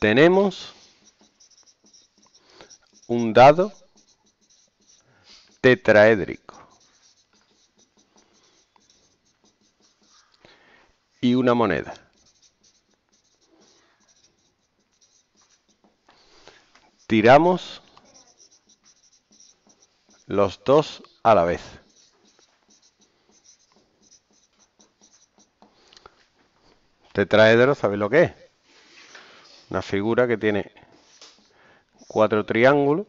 tenemos un dado tetraédrico y una moneda. Tiramos los dos a la vez. Tetraedro, ¿sabéis lo que es? Una figura que tiene cuatro triángulos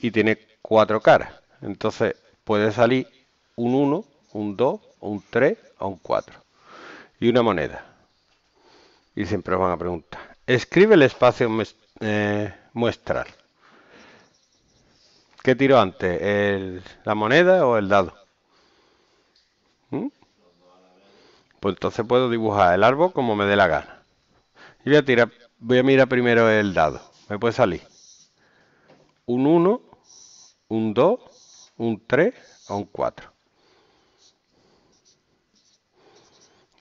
y tiene cuatro caras. Entonces puede salir un 1, un 2, un 3 o un 4. Y una moneda. Y siempre os van a preguntar. Escribe el espacio eh, muestral. ¿Qué tiró antes? ¿La moneda o el dado? ¿Mm? Pues entonces puedo dibujar el árbol como me dé la gana. Y voy a voy a mirar primero el dado. Me puede salir un 1, un 2, un 3 o un 4.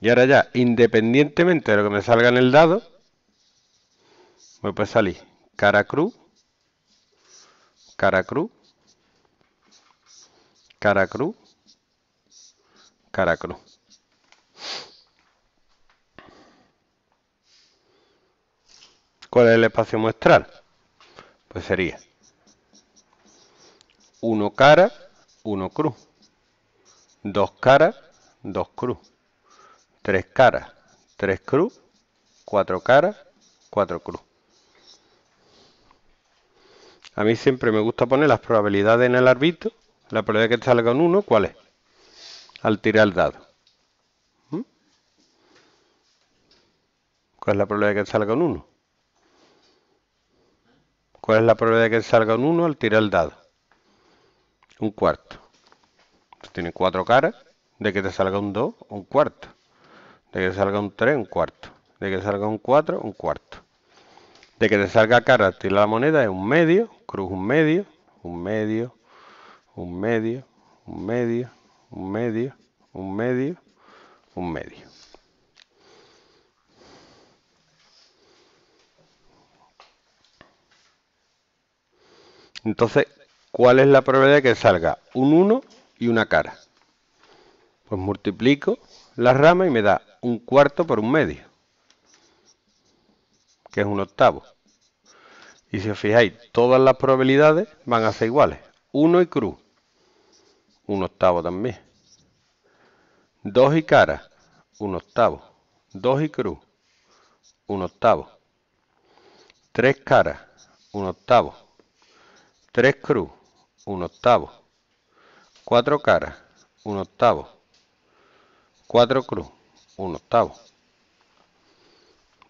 Y ahora ya, independientemente de lo que me salga en el dado, me puede salir cara cruz, cara cruz, cara cruz, cara cruz. ¿Cuál es el espacio muestral? Pues sería 1 cara, 1 cruz. 2 caras, 2 cruz. 3 caras, 3 cruz. 4 caras, 4 cruz. A mí siempre me gusta poner las probabilidades en el árbitro. La probabilidad de que salga un 1, ¿cuál es? Al tirar el dado. ¿Mm? ¿Cuál es la probabilidad de que salga un 1? ¿Cuál es la probabilidad de que salga un 1 al tirar el dado? Un cuarto. tiene cuatro caras. De que te salga un 2, un cuarto. De que te salga un 3, un cuarto. De que salga un 4, un cuarto. De que te salga cara, al tirar la moneda, es un medio, cruz un medio, un medio, un medio, un medio, un medio, un medio. Un medio. Entonces, ¿cuál es la probabilidad de que salga un 1 y una cara? Pues multiplico la rama y me da un cuarto por un medio, que es un octavo. Y si os fijáis, todas las probabilidades van a ser iguales. 1 y cruz, un octavo también. 2 y cara, un octavo. 2 y cruz, un octavo. 3 caras, un octavo. 3 cruz, 1 octavo. 4 caras, 1 octavo. 4 cruz, 1 octavo.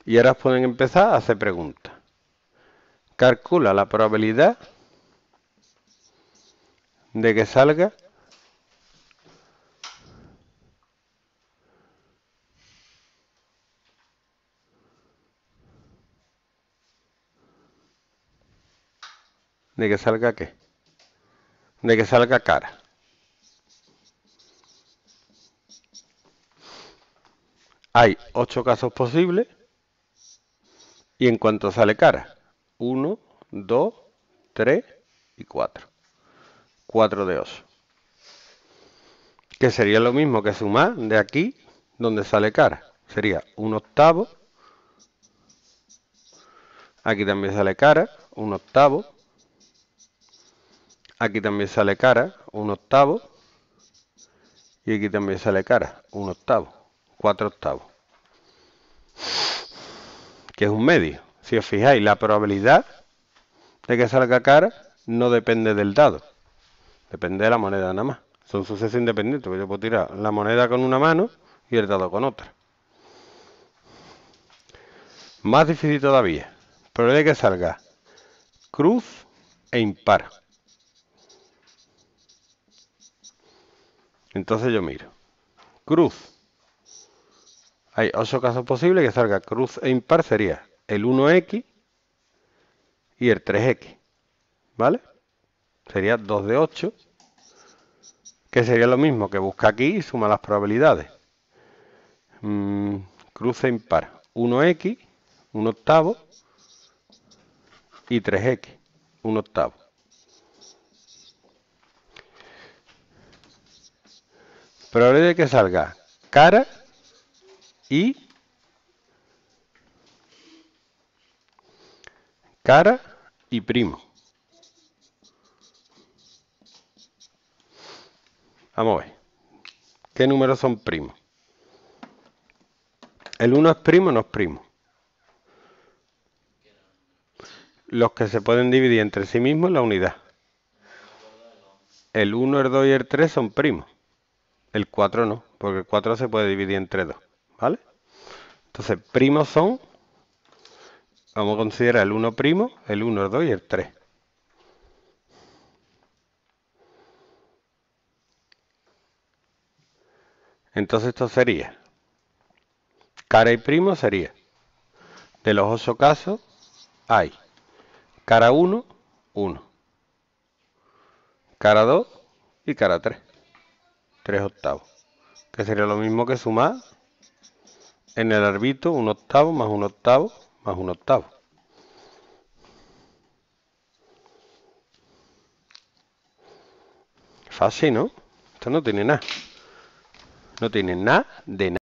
Y ahora pueden empezar a hacer preguntas. Calcula la probabilidad de que salga de que salga qué de que salga cara hay ocho casos posibles y en cuanto sale cara Uno, dos, tres y cuatro. Cuatro de 8 que sería lo mismo que sumar de aquí donde sale cara sería un octavo aquí también sale cara un octavo Aquí también sale cara, un octavo. Y aquí también sale cara, un octavo. Cuatro octavos. Que es un medio. Si os fijáis, la probabilidad de que salga cara no depende del dado. Depende de la moneda nada más. Son sucesos independientes. Pues yo puedo tirar la moneda con una mano y el dado con otra. Más difícil todavía. Probabilidad de que salga cruz e impar. Entonces yo miro. Cruz. Hay ocho casos posibles que salga cruz e impar sería el 1x y el 3x. ¿Vale? Sería 2 de 8. Que sería lo mismo que busca aquí y suma las probabilidades. Mm, cruz e impar. 1x, 1 octavo y 3x, 1 octavo. Probabilidad de que salga cara y cara y primo. Vamos a ver. ¿Qué números son primos? El 1 es primo, o no es primo. Los que se pueden dividir entre sí mismos en la unidad. El 1, el 2 y el 3 son primos. El 4 no, porque el 4 se puede dividir entre 2, ¿vale? Entonces, primos son, vamos a considerar el 1 primo, el 1, el 2 y el 3. Entonces esto sería, cara y primo sería, de los 8 casos hay cara 1, 1, cara 2 y cara 3. 3 octavos, que sería lo mismo que sumar en el arbito un octavo más un octavo más un octavo. Fácil, ¿no? Esto no tiene nada. No tiene nada de nada.